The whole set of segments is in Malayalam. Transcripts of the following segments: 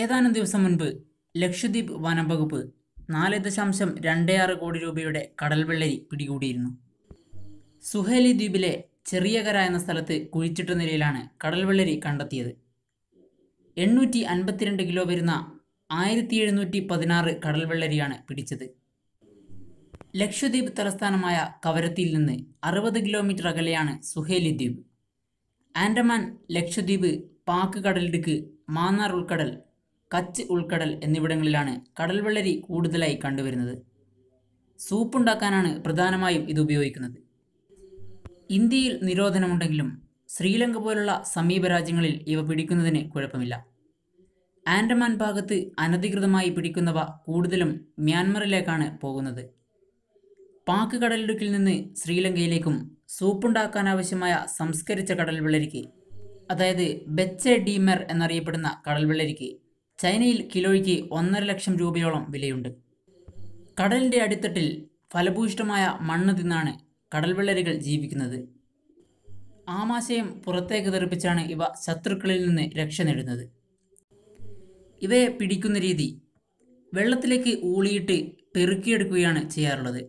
ഏതാനും ദിവസം മുൻപ് ലക്ഷദ്വീപ് വനംവകുപ്പ് നാല് ദശാംശം രണ്ട് ആറ് കോടി രൂപയുടെ കടൽ വെള്ളരി പിടികൂടിയിരുന്നു സുഹേലി ദ്വീപിലെ ചെറിയകര എന്ന സ്ഥലത്ത് കുഴിച്ചിട്ട നിലയിലാണ് കടൽ വെള്ളരി കണ്ടെത്തിയത് എണ്ണൂറ്റി അൻപത്തിരണ്ട് കിലോ വരുന്ന ആയിരത്തി എഴുന്നൂറ്റി പതിനാറ് കടൽ വെള്ളരിയാണ് പിടിച്ചത് ലക്ഷദ്വീപ് തലസ്ഥാനമായ കവരത്തിയിൽ നിന്ന് അറുപത് കിലോമീറ്റർ അകലെയാണ് സുഹേലി ദ്വീപ് ആൻഡമാൻ ലക്ഷദ്വീപ് പാക്ക് കടലിടുക്ക് മാന്നാർ ഉൾക്കടൽ കച്ച് ഉൾക്കടൽ എന്നിവിടങ്ങളിലാണ് കടൽവെള്ളരി കൂടുതലായി കണ്ടുവരുന്നത് സൂപ്പുണ്ടാക്കാനാണ് പ്രധാനമായും ഇത് ഉപയോഗിക്കുന്നത് ഇന്ത്യയിൽ നിരോധനമുണ്ടെങ്കിലും ശ്രീലങ്ക പോലുള്ള സമീപ രാജ്യങ്ങളിൽ ഇവ പിടിക്കുന്നതിന് കുഴപ്പമില്ല ആൻഡമാൻ ഭാഗത്ത് അനധികൃതമായി പിടിക്കുന്നവ കൂടുതലും മ്യാൻമറിലേക്കാണ് പോകുന്നത് പാക് കടലിടുക്കിൽ നിന്ന് ശ്രീലങ്കയിലേക്കും സൂപ്പുണ്ടാക്കാനാവശ്യമായ സംസ്കരിച്ച കടൽവെള്ളരിക്ക് അതായത് ബെച്ച ഡീമർ എന്നറിയപ്പെടുന്ന കടൽവെള്ളരിക്ക് ചൈനയിൽ കിലോയ്ക്ക് ഒന്നര ലക്ഷം രൂപയോളം വിലയുണ്ട് കടലിൻ്റെ അടിത്തട്ടിൽ ഫലഭൂഷ്ടമായ മണ്ണ് തിന്നാണ് കടൽവെള്ളരികൾ ജീവിക്കുന്നത് ആമാശയം പുറത്തേക്ക് തെറിപ്പിച്ചാണ് ഇവ ശത്രുക്കളിൽ നിന്ന് രക്ഷ നേടുന്നത് ഇവയെ പിടിക്കുന്ന രീതി വെള്ളത്തിലേക്ക് ഊളിയിട്ട് പെറുക്കിയെടുക്കുകയാണ് ചെയ്യാറുള്ളത്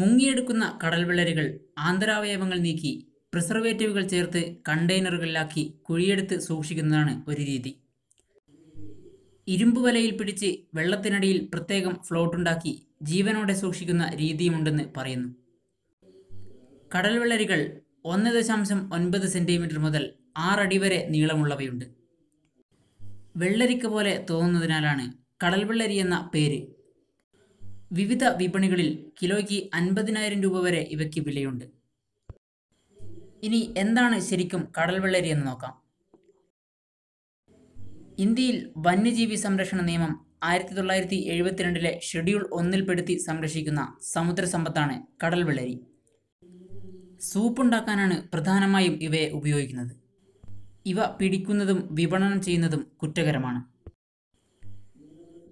മുങ്ങിയെടുക്കുന്ന കടൽവെള്ളരികൾ ആന്തരാവയവങ്ങൾ നീക്കി പ്രിസർവേറ്റീവുകൾ ചേർത്ത് കണ്ടെയ്നറുകളിലാക്കി കുഴിയെടുത്ത് സൂക്ഷിക്കുന്നതാണ് ഒരു രീതി ഇരുമ്പ് വലയിൽ പിടിച്ച് വെള്ളത്തിനടിയിൽ പ്രത്യേകം ഫ്ലോട്ടുണ്ടാക്കി ജീവനോടെ സൂക്ഷിക്കുന്ന രീതിയുമുണ്ടെന്ന് പറയുന്നു കടൽ വെള്ളരികൾ ഒന്ന് ദശാംശം ഒൻപത് സെൻറ്റിമീറ്റർ മുതൽ ആറടി വരെ നീളമുള്ളവയുണ്ട് വെള്ളരിക്ക പോലെ തോന്നുന്നതിനാലാണ് കടൽ വെള്ളരി എന്ന പേര് വിവിധ വിപണികളിൽ കിലോയ്ക്ക് അൻപതിനായിരം രൂപ വരെ ഇവയ്ക്ക് വിലയുണ്ട് ഇനി എന്താണ് ശരിക്കും കടൽ വെള്ളരി എന്ന് നോക്കാം ഇന്ത്യയിൽ വന്യജീവി സംരക്ഷണ നിയമം ആയിരത്തി തൊള്ളായിരത്തി എഴുപത്തിരണ്ടിലെ ഷെഡ്യൂൾ ഒന്നിൽപ്പെടുത്തി സംരക്ഷിക്കുന്ന സമുദ്ര സമ്പത്താണ് കടൽ വെള്ളരി സൂപ്പുണ്ടാക്കാനാണ് പ്രധാനമായും ഇവയെ ഉപയോഗിക്കുന്നത് ഇവ പിടിക്കുന്നതും വിപണനം ചെയ്യുന്നതും കുറ്റകരമാണ്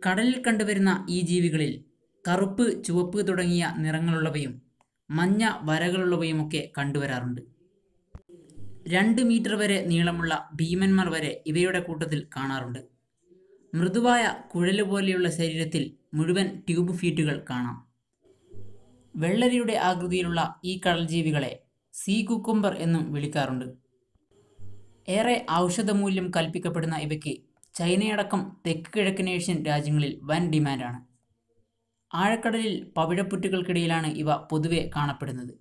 കടലിൽ കണ്ടുവരുന്ന ഈ ജീവികളിൽ കറുപ്പ് ചുവപ്പ് തുടങ്ങിയ നിറങ്ങളുള്ളവയും മഞ്ഞ വരകളുള്ളവയുമൊക്കെ കണ്ടുവരാറുണ്ട് രണ്ട് മീറ്റർ വരെ നീളമുള്ള ഭീമന്മാർ വരെ ഇവയുടെ കൂട്ടത്തിൽ കാണാറുണ്ട് മൃദുവായ കുഴൽ പോലെയുള്ള ശരീരത്തിൽ മുഴുവൻ ട്യൂബ് ഫീറ്റുകൾ കാണാം വെള്ളരിയുടെ ആകൃതിയിലുള്ള ഈ കടൽജീവികളെ സീ കുക്കുംബർ എന്നും വിളിക്കാറുണ്ട് ഏറെ ഔഷധമൂല്യം കൽപ്പിക്കപ്പെടുന്ന ഇവയ്ക്ക് ചൈനയടക്കം തെക്ക് കിഴക്കൻ ഏഷ്യൻ രാജ്യങ്ങളിൽ വൻ ഡിമാൻഡാണ് ആഴക്കടലിൽ പവിഴപ്പുറ്റുകൾക്കിടയിലാണ് ഇവ പൊതുവെ കാണപ്പെടുന്നത്